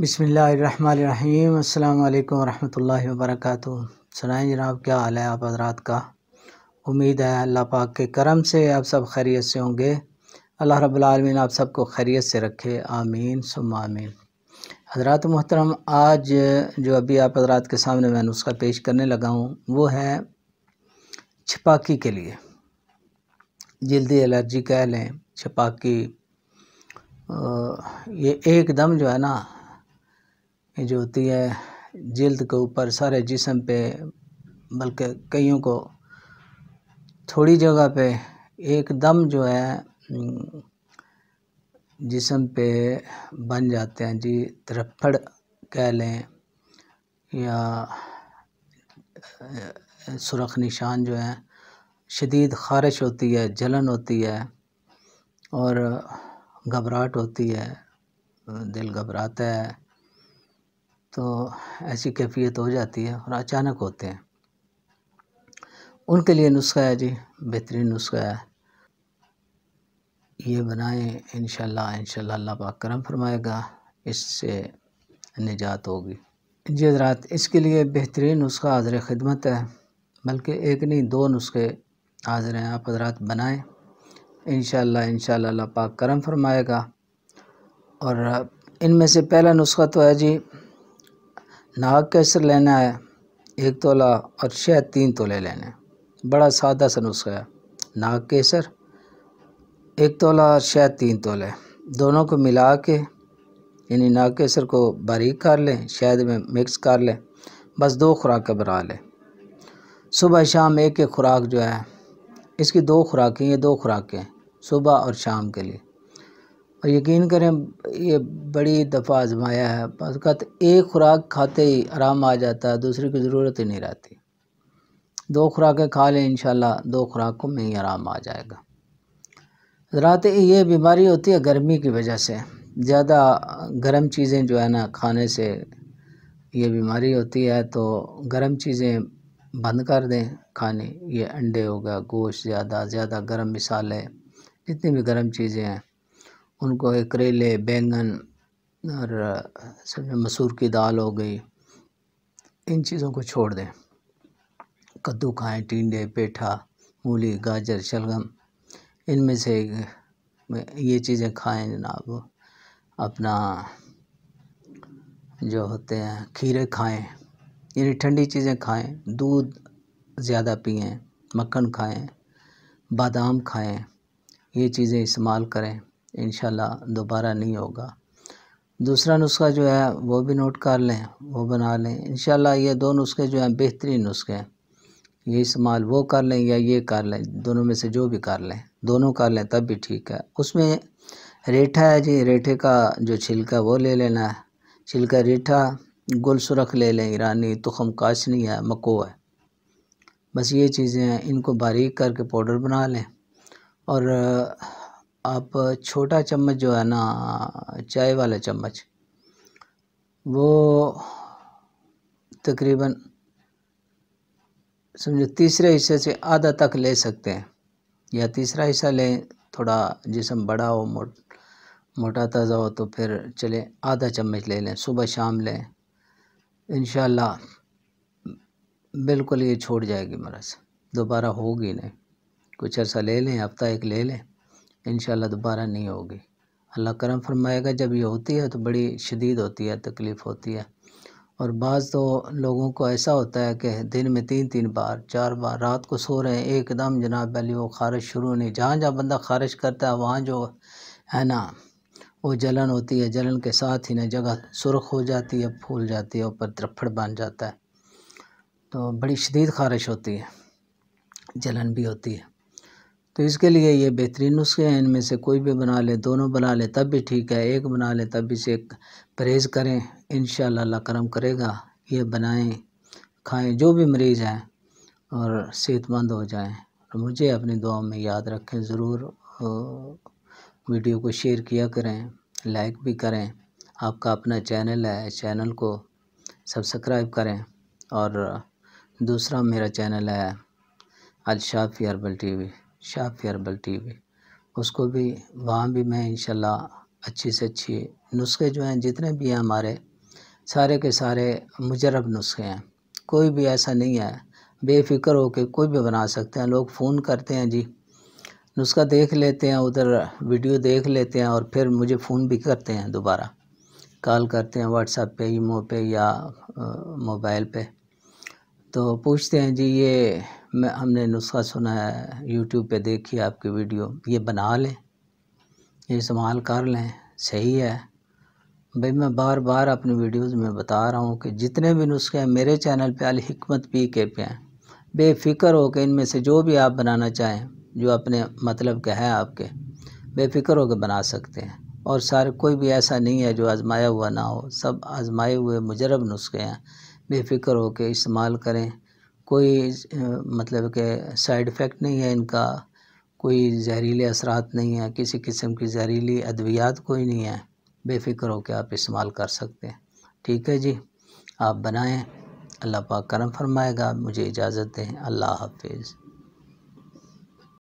बसमीम अल्लाम वरहमल वबरक सुनाए जनाब क्या हाल है आप हजरात का उम्मीद है अल्लाह पाक के करम से आप सब खैरियत से होंगे अल्लाह रबालमीन आप सबको खैरियत से रखे आमीन सुम आमीन हजरात मोहतरम आज जो अभी आप हजरात के सामने मैं नुस्खा पेश करने लगा हूँ वो है छपाकी के लिए जल्दी एलर्जी कह लें छपाकी ये एकदम जो है ना जो होती है जल्द के ऊपर सारे जिसम पे बल्कि कईयों को थोड़ी जगह पे एकदम जो है जिसम पे बन जाते हैं जी तरफड़ कह लें या सुरख निशान जो है शदीद ख़ारिश होती है जलन होती है और घबराहट होती है दिल घबराता है तो ऐसी कैफियत हो जाती है और अचानक होते हैं उनके लिए नुस्खा है जी बेहतरीन नुस्खा है ये बनाएं इन इन अल्लाह पाक करम फरमाएगा इससे निजात होगी जी हजरात इसके लिए बेहतरीन नुस्खा हाजिर ख़िदमत है बल्कि एक नहीं दो नुस्खे हाजिर हैं आप हजरात बनाएँ इन इन शाला पाक करम फरमाएगा और इनमें से पहला नुस्खा तो है जी नाग केसर लेना है एक तोला और शहद तीन तोले लेने बड़ा सादा सा नुस्खा है नाग केसर एक तोला और शहद तीन तोले दोनों को मिला के यानी नाग केसर को बारीक कर लें शहद में मिक्स कर लें बस दो खुराकें बना लें सुबह शाम एक एक खुराक जो है इसकी दो खुराकें ये दो खुराकें सुबह और शाम के लिए और यकीन करें ये बड़ी दफ़ा आजमाया है बसकत एक खुराक खाते ही आराम आ जाता है दूसरी की ज़रूरत ही नहीं रहती दो खुराकें खा लें इन दो खुराकों में ही आराम आ जाएगा रात ये बीमारी होती है गर्मी की वजह से ज़्यादा गर्म चीज़ें जो है ना खाने से ये बीमारी होती है तो गर्म चीज़ें बंद कर दें खाने ये अंडे हो गया गोश्त ज़्यादा ज़्यादा गर्म मिसाले जितनी भी गर्म चीज़ें हैं उनको करेले बैंगन और मसूर की दाल हो गई इन चीज़ों को छोड़ दें कद्दू खाएं टिंडे पेठा मूली गाजर शलगम इनमें से ये चीज़ें खाएं जनाब अपना जो होते हैं खीरे खाएं यानी ठंडी चीज़ें खाएं दूध ज़्यादा पिएं मक्खन खाएं बादाम खाएं ये चीज़ें इस्तेमाल करें इन दोबारा नहीं होगा दूसरा नुस्खा जो है वो भी नोट कर लें वो बना लें इन ये दो नुस्खे जो हैं बेहतरीन नुस्खे हैं ये इस्तेमाल वो कर लें या ये कर लें दोनों में से जो भी कर लें दोनों कर लें तब भी ठीक है उसमें रेठा है जी रेठे का जो छिलका वो ले लेना है छिलका रेठा गुल सुरख ले लें ईरानी तुखम काशनी है मको है बस ये चीज़ें हैं इनको बारीक करके पाउडर बना लें और आप छोटा चम्मच जो है ना चाय वाला चम्मच वो तकरीबन समझो तीसरे हिस्से से आधा तक ले सकते हैं या तीसरा हिस्सा लें थोड़ा जिसम बड़ा हो मोट मोटा ताज़ा हो तो फिर चले आधा चम्मच ले लें सुबह शाम लें इन बिल्कुल ये छोड़ जाएगी मरस दोबारा होगी नहीं कुछ अर्सा ले लें हफ्ता एक ले लें इन दोबारा नहीं होगी अल्लाह करम फरमाएगा जब ये होती है तो बड़ी शदीद होती है तकलीफ़ होती है और बाज़ तो लोगों को ऐसा होता है कि दिन में तीन तीन बार चार बार रात को सो रहे हैं एकदम जनाब पहले वो खारिश शुरू नहीं जहाँ जहाँ बंदा खारिश करता है वहाँ जो है ना वो जलन होती है जलन के साथ ही ना जगह सुरख हो जाती है फूल जाती है ऊपर तरफड़ बन जाता है तो बड़ी शदीद खारिश होती है जलन भी होती है तो इसके लिए ये बेहतरीन नुस्खे हैं इनमें से कोई भी बना ले दोनों बना ले तब भी ठीक है एक बना ले तब भी से परहेज़ करें इन अल्लाह करम करेगा ये बनाएं खाएं जो भी मरीज़ हैं और सेहतमंद हो जाएं मुझे अपनी दुआ में याद रखें ज़रूर वीडियो को शेयर किया करें लाइक भी करें आपका अपना चैनल है चैनल को सब्सक्राइब करें और दूसरा मेरा चैनल है अलशाफ़ी हर्बल वी शाफ़ी हर्बल टी वी उसको भी वहाँ भी मैं इंशाल्लाह अच्छी से अच्छी नुस्खे जो हैं जितने भी हैं हमारे सारे के सारे मुजरब नुस्खे हैं कोई भी ऐसा नहीं है बेफ़िक्र होकर कोई भी बना सकते हैं लोग फ़ोन करते हैं जी नुस्खा देख लेते हैं उधर वीडियो देख लेते हैं और फिर मुझे फ़ोन भी करते हैं दोबारा कॉल करते हैं व्हाट्सएप पे ईमो पे या मोबाइल पे तो पूछते हैं जी ये मैं हमने नुस्खा सुना है यूट्यूब पे देखी आपकी वीडियो ये बना लें ये इस्तेमाल कर लें सही है भाई मैं बार बार अपनी वीडियोस में बता रहा हूँ कि जितने भी नुस्खे हैं मेरे चैनल पे अलहमत पी के पे हैं बेफ़िक्र होकर इनमें से जो भी आप बनाना चाहें जो अपने मतलब के हैं आपके बेफ़िक्र होकर बना सकते हैं और सारे कोई भी ऐसा नहीं है जो आजमाया हुआ ना हो सब आजमाए हुए मुजरब नुस्खे हैं बेफ़िक्र होकर इस्तेमाल करें कोई मतलब के साइड इफ़ेक्ट नहीं है इनका कोई ज़हरीले असरात नहीं है किसी किस्म की ज़हरीली अद्वियात कोई नहीं है बेफ़िक्र होकर आप इस्तेमाल कर सकते हैं ठीक है जी आप बनाएं अल्लाह पाक करम फरमाएगा मुझे इजाज़त दें अल्लाह हाफिज़